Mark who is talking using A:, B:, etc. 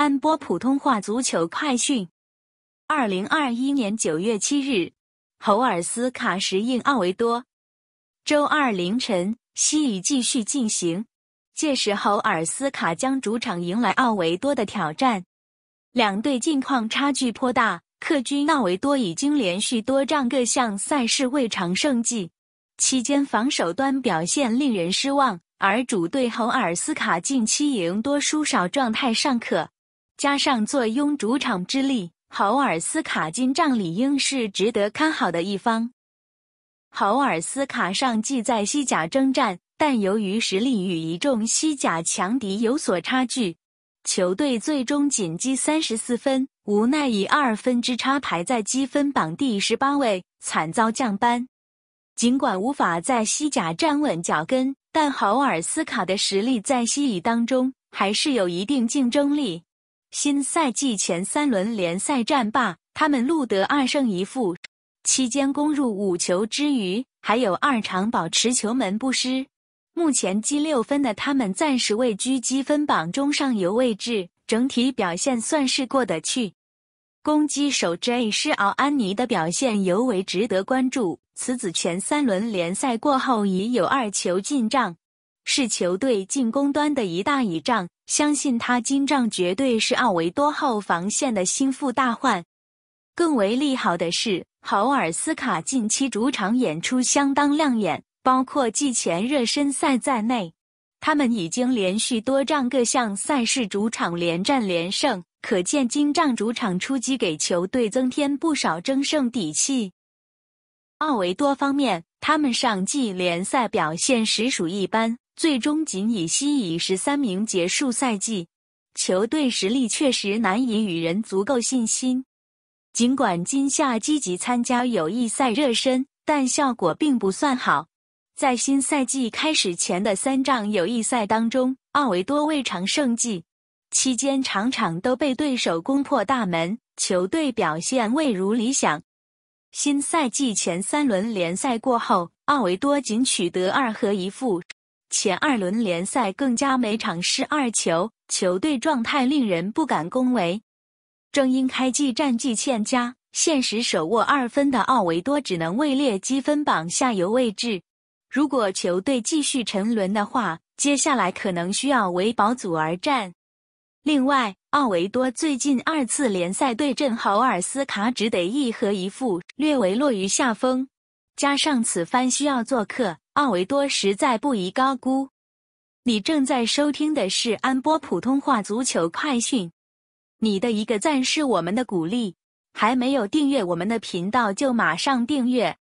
A: 安播普通话足球快讯：二零二一年九月七日，侯尔斯卡时应奥维多。周二凌晨，西乙继续进行，届时侯尔斯卡将主场迎来奥维多的挑战。两队近况差距颇大，客军奥维多已经连续多仗各项赛事未尝胜绩，期间防守端表现令人失望；而主队侯尔斯卡近期赢多输少，状态尚可。加上坐拥主场之力，豪尔斯卡金帐理应是值得看好的一方。豪尔斯卡上季在西甲征战，但由于实力与一众西甲强敌有所差距，球队最终仅积三十四分，无奈以二分之差排在积分榜第十八位，惨遭降班。尽管无法在西甲站稳脚跟，但豪尔斯卡的实力在西乙当中还是有一定竞争力。新赛季前三轮联赛战罢，他们录得二胜一负，期间攻入五球之余，还有二场保持球门不失。目前积六分的他们暂时位居积分榜中上游位置，整体表现算是过得去。攻击手 J· 施奥安尼的表现尤为值得关注，此子前三轮联赛过后已有二球进账。是球队进攻端的一大倚仗，相信他今仗绝对是奥维多后防线的心腹大患。更为利好的是，豪尔斯卡近期主场演出相当亮眼，包括季前热身赛在内，他们已经连续多仗各项赛事主场连战连胜，可见金仗主场出击给球队增添不少争胜底气。奥维多方面，他们上季联赛表现实属一般。最终仅以西乙十三名结束赛季，球队实力确实难以与人足够信心。尽管今夏积极参加友谊赛热身，但效果并不算好。在新赛季开始前的三仗友谊赛当中，奥维多未尝胜绩，期间场场都被对手攻破大门，球队表现未如理想。新赛季前三轮联赛过后，奥维多仅取得二和一负。前二轮联赛更加每场失二球，球队状态令人不敢恭维。正因开季战绩欠佳，现实手握二分的奥维多只能位列积分榜下游位置。如果球队继续沉沦的话，接下来可能需要为保组而战。另外，奥维多最近二次联赛对阵豪尔斯卡只得一和一负，略微落于下风。加上此番需要做客，奥维多实在不宜高估。你正在收听的是安波普通话足球快讯。你的一个赞是我们的鼓励，还没有订阅我们的频道就马上订阅。